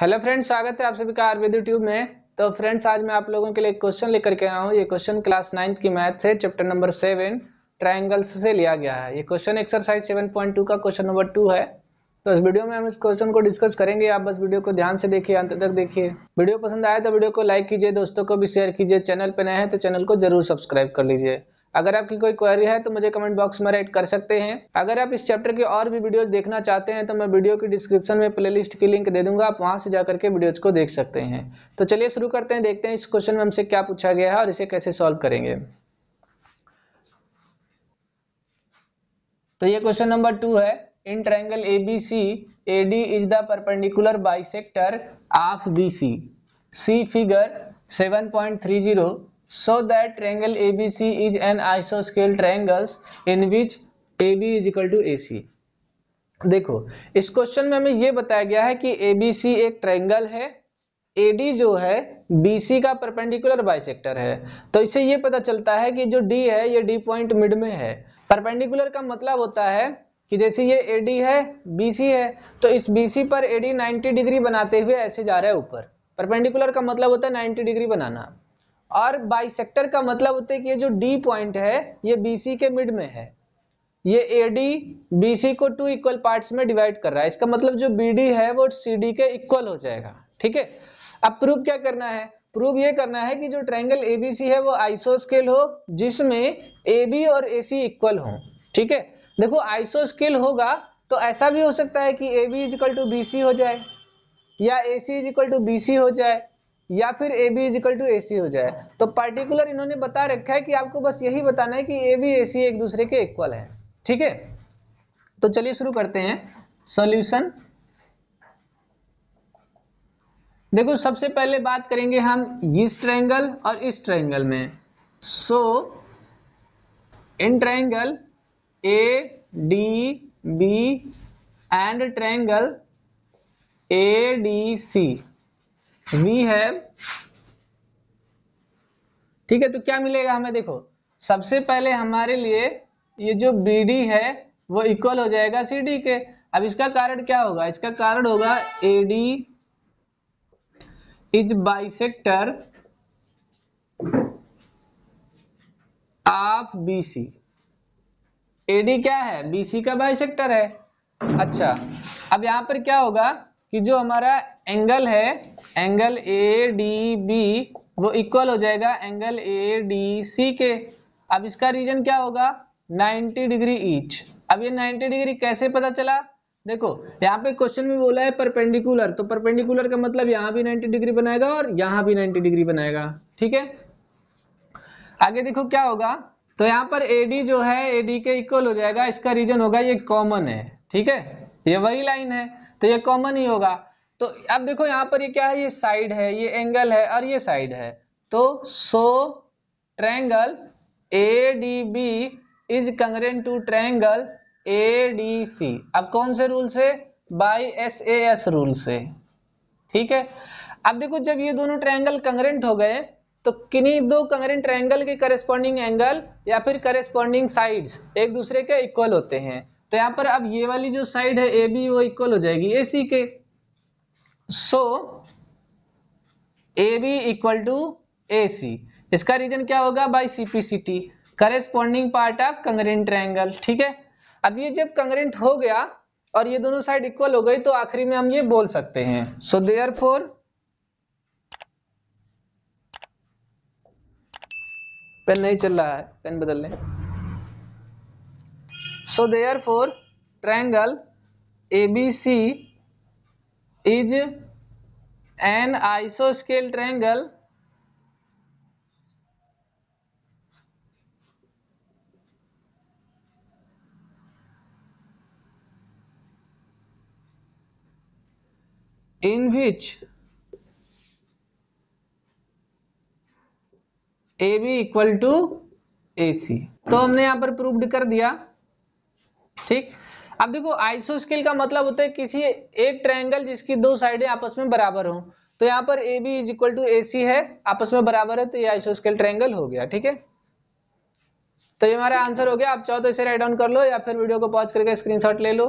hello friends स्वागत है आप सभी का आयुर्वेद यूट्यूब में तो फ्रेंड्स आज मैं आप लोगों के लिए क्वेश्चन लेकर के आया हूँ ये क्वेश्चन क्लास नाइन्थ की मैथ से चैप्टर नंबर सेवन ट्राइंगल्स से लिया गया है ये question exercise seven point two का क्वेश्चन नंबर टू है तो इस वीडियो में हम इस क्वेश्चन को डिस्कस करेंगे आप बस वीडियो को ध्यान से देखिए अंत तक देखिए वीडियो पसंद आए तो वीडियो को लाइक कीजिए दोस्तों को भी शेयर कीजिए चैनल पर नए हैं तो चैनल को जरूर सब्सक्राइब कर लीजिए अगर आपकी कोई क्वेरी है तो मुझे कमेंट बॉक्स में राइट कर सकते हैं अगर आप इस चैप्टर के और भी वीडियोस देखना चाहते हैं तो मैं वीडियो की डिस्क्रिप्शन में प्लेलिस्ट की लिंक दे दूंगा आप वहां से जाकर के वीडियोज को देख सकते हैं तो चलिए शुरू करते हैं देखते हैं इस क्वेश्चन में हमसे क्या पूछा गया है और इसे कैसे सॉल्व करेंगे तो ये क्वेश्चन नंबर टू है in triangle A B C A D is the perpendicular bisector of B C see figure seven point three zero so that triangle ABC is an isoscale triangles in which AB is equal to AC देखो इस question में हमें यह बताया गया है कि A B सी एक ट्रायंगल है डी जो है बी सी का परपेंडिकुलर बाइसेक्टर है तो इससे यह पता चलता है कि जो डी है ये डी पॉइंट मिड में है परपेंडिकुलर का मतलब होता है कि जैसे ये ए डी है बी सी है तो इस बी सी पर डी नाइनटी डिग्री बनाते हुए ऐसे जा रहा है ऊपर परपेंडिकुलर का मतलब होता है नाइनटी डिग्री बनाना और बाइसेक्टर का मतलब होता है कि ये जो डी पॉइंट है ये बीसी के मिड में है ये ए डी बी सी को टू इक्वल पार्ट्स में डिवाइड कर रहा है इसका मतलब जो बी डी है वो सी डी के इक्वल हो जाएगा ठीक है अब प्रूव क्या करना है प्रूफ ये करना है कि जो ट्रायंगल ए बी सी है वो स्केल हो जिसमें ए बी और ए सी इक्वल हो ठीक है देखो स्केल होगा तो ऐसा भी हो सकता है कि A B is equal to B C हो जाए या A C is equal to B C हो जाए या फिर A B is equal to A C हो जाए तो पर्टिकुलर इन्होंने बता रखा है कि आपको बस यही बताना है कि ए बी ए सी एक दूसरे के इक्वल है ठीक है तो चलिए शुरू करते हैं सॉल्यूशन देखो सबसे पहले बात करेंगे हम इस ट्रायंगल और इस ट्रायंगल में so in triangle A D B and triangle A D C वी है ठीक है तो क्या मिलेगा हमें देखो सबसे पहले हमारे लिए ये जो बी डी है वो इक्वल हो जाएगा सी डी के अब इसका कारण क्या होगा इसका कारण होगा A D is sector of B C AD क्या है बी सी का सेक्टर है अच्छा अब यहां पर क्या होगा कि जो हमारा एंगल है एंगल ए डी बी वो इक्वल हो जाएगा एंगल ए डी सी के अब इसका रीजन क्या होगा 90 डिग्री ईच अब ये 90 डिग्री कैसे पता चला देखो यहाँ पे क्वेश्चन में बोला है परपेंडिकुलर तो परपेंडिकुलर का मतलब यहाँ भी 90 डिग्री बनाएगा और यहाँ भी 90 डिग्री बनाएगा ठीक है आगे देखो क्या होगा तो यहाँ पर डी जो है डी के इक्वल हो जाएगा इसका रीजन होगा ये कॉमन है ठीक है ये वही लाइन है तो ये कॉमन ही होगा तो अब देखो यहाँ पर ये क्या है ये साइड है ये एंगल है और ये साइड है तो so triangle A D B is congruent to triangle A D C अब कौन से रूल से by S A S rule से ठीक है अब देखो जब ये दोनों ट्रैंगल कंग्रेंट हो गए तो किन्हीं दो कंग्रेंट ट्रैंगल के करेस्पॉन्डिंग एंगल या फिर करेस्पॉन्डिंग साइड्स एक दूसरे के इक्वल होते हैं तो यहां पर अब ये वाली जो साइड है ए बी वो इक्वल हो जाएगी ए सी के so A B equal to A C इसका रीजन क्या होगा by C P C T corresponding part of congruent triangle ठीक है अब ये जब कंग्रेंट हो गया और ये दोनों साइड इक्वल हो गई तो आखिरी में हम ये बोल सकते हैं सो देयर फोर पेन नहीं चल रहा है पेन बदल लें so therefore triangle abc is an isoscale triangle in which AB equal to A C तो हमने यहां पर प्रूव्ड कर दिया ठीक अब देखो आइसोस्केल का मतलब होता है किसी एक ट्रायंगल जिसकी दो साइडें आपस में बराबर हों तो यहाँ पर A B is equal to A C है आपस में बराबर है तो ये आइसोस्केल ट्रायंगल हो गया ठीक है तो ये हमारा आंसर हो गया आप चाहो तो इसे राइट डाउन कर लो या फिर वीडियो को पॉज करके स्क्रीनशॉट ले लो